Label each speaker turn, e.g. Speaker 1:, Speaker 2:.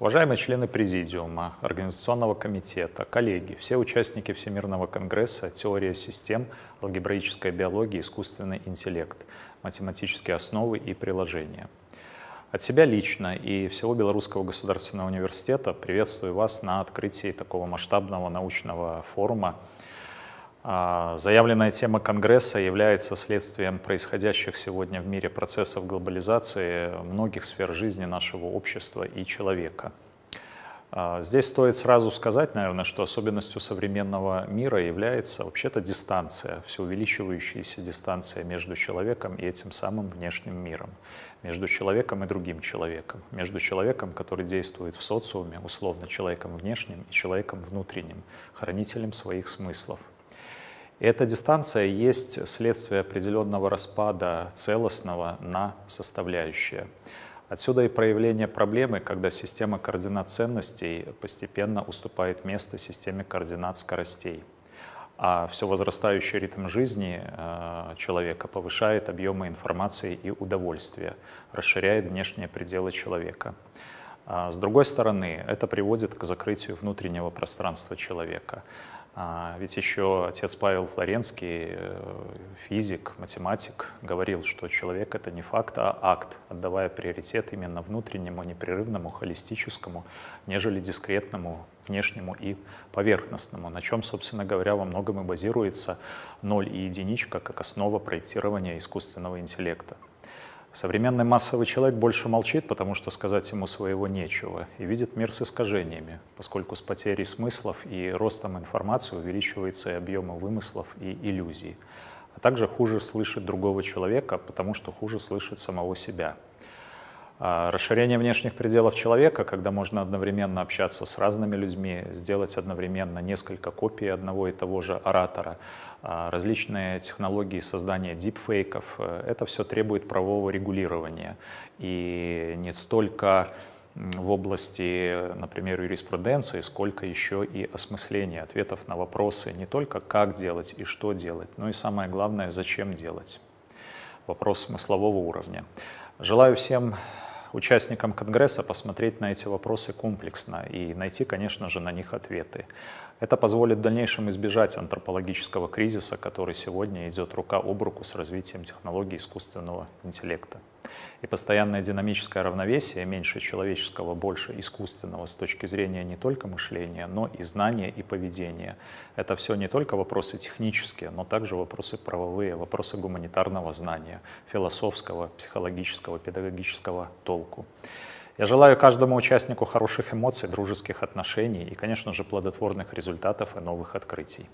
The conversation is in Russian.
Speaker 1: Уважаемые члены Президиума, Организационного комитета, коллеги, все участники Всемирного конгресса «Теория систем. Алгебраическая биология. Искусственный интеллект. Математические основы и приложения». От себя лично и всего Белорусского государственного университета приветствую вас на открытии такого масштабного научного форума а, заявленная тема Конгресса является следствием происходящих сегодня в мире процессов глобализации многих сфер жизни нашего общества и человека. А, здесь стоит сразу сказать, наверное, что особенностью современного мира является вообще-то дистанция, все увеличивающаяся дистанция между человеком и этим самым внешним миром, между человеком и другим человеком, между человеком, который действует в социуме, условно человеком внешним и человеком внутренним, хранителем своих смыслов, эта дистанция есть следствие определенного распада целостного на составляющие. Отсюда и проявление проблемы, когда система координат ценностей постепенно уступает место системе координат скоростей. А все возрастающий ритм жизни э, человека повышает объемы информации и удовольствия, расширяет внешние пределы человека. А с другой стороны, это приводит к закрытию внутреннего пространства человека. А, ведь еще отец Павел Флоренский, э, физик, математик, говорил, что человек — это не факт, а акт, отдавая приоритет именно внутреннему, непрерывному, холистическому, нежели дискретному, внешнему и поверхностному, на чем, собственно говоря, во многом и базируется ноль и единичка как основа проектирования искусственного интеллекта. Современный массовый человек больше молчит, потому что сказать ему своего нечего, и видит мир с искажениями, поскольку с потерей смыслов и ростом информации увеличивается и объемы вымыслов и иллюзий. А также хуже слышит другого человека, потому что хуже слышит самого себя – а, расширение внешних пределов человека, когда можно одновременно общаться с разными людьми, сделать одновременно несколько копий одного и того же оратора, а, различные технологии создания дипфейков, э, это все требует правового регулирования. И не столько в области, например, юриспруденции, сколько еще и осмысления ответов на вопросы не только как делать и что делать, но и самое главное, зачем делать. Вопрос смыслового уровня. Желаю всем участникам Конгресса посмотреть на эти вопросы комплексно и найти, конечно же, на них ответы. Это позволит в дальнейшем избежать антропологического кризиса, который сегодня идет рука об руку с развитием технологий искусственного интеллекта. И постоянное динамическое равновесие, меньше человеческого, больше искусственного с точки зрения не только мышления, но и знания и поведения. Это все не только вопросы технические, но также вопросы правовые, вопросы гуманитарного знания, философского, психологического, педагогического толку. Я желаю каждому участнику хороших эмоций, дружеских отношений и, конечно же, плодотворных результатов и новых открытий.